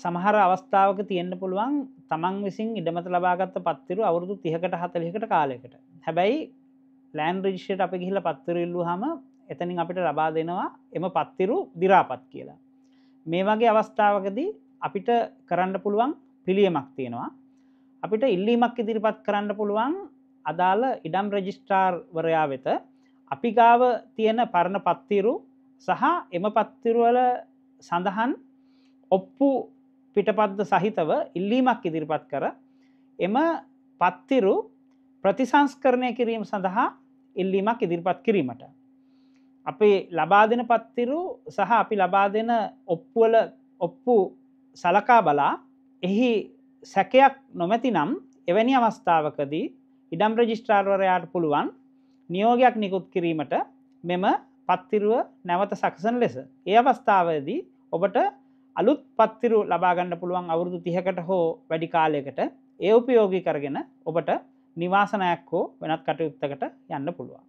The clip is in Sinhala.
සමහර අවස්ථාවක තියෙන්න්න පුළුවන් තමන් විසින් ඉඩමත ලබාගත්ත පත්තිරු අවුරුදු තිහකට හතලිකට කාලෙකට හැබැයි ලෑන් රිජිෂයට අපි ගිහිල පත්තිරල්ලු හම එතනින් අපිට ලබා දෙනවා එම පත්තිරු දිරාපත් කියලා. මේ වගේ අවස්ථාවකදී අපිට කරන්න පුළුවන් පිළියමක් තියෙනවා. අපිට ඉල්ලීමක් ඉදිරිපත් කරන්න පුළුවන් අදාළ ඉඩම් රෙජිස්ටාර්වරයා වෙත අපි ගාව තියෙන පරණ පත්තිරු සහ එම පත්තිරුවල සඳහන් ඔප්පු පිටපද්ද සහිතව ඉල්ලීමක් ඉදිරිපත් කර එම පත්තිරු ප්‍රතිසංස්කරණය කිරීම සඳහා ඉල්ලීමක් ඉදිරිපත් කිරීමට. අපි ලබා දෙන පත්තිරු සහ අපි ලබා දෙන ඔප්පුවල ඔප්පු සලකා බලා එහි සැකයක් නොමැති නම් එවැනි අවස්ථාවකදී ඉඩම් රජිස්ට්‍රාර්වරයාට පුළුවන් නියෝගයක් නිකුත් කිරීමට මෙම පත්තිරුව නැවත සකසන ලෙස. ඒ අවස්ථාවදී ඔබට අලුත් පත්තිරු ලබාගන්න පුළුවන් අවුරුදු තිහකට හෝ වැඩි කාලයකට ඒ උපයෝගී කරගෙන ඔබට නිවාසනයක් හෝ වෙනත් කටයුත්තකට යන්න පුළුවන්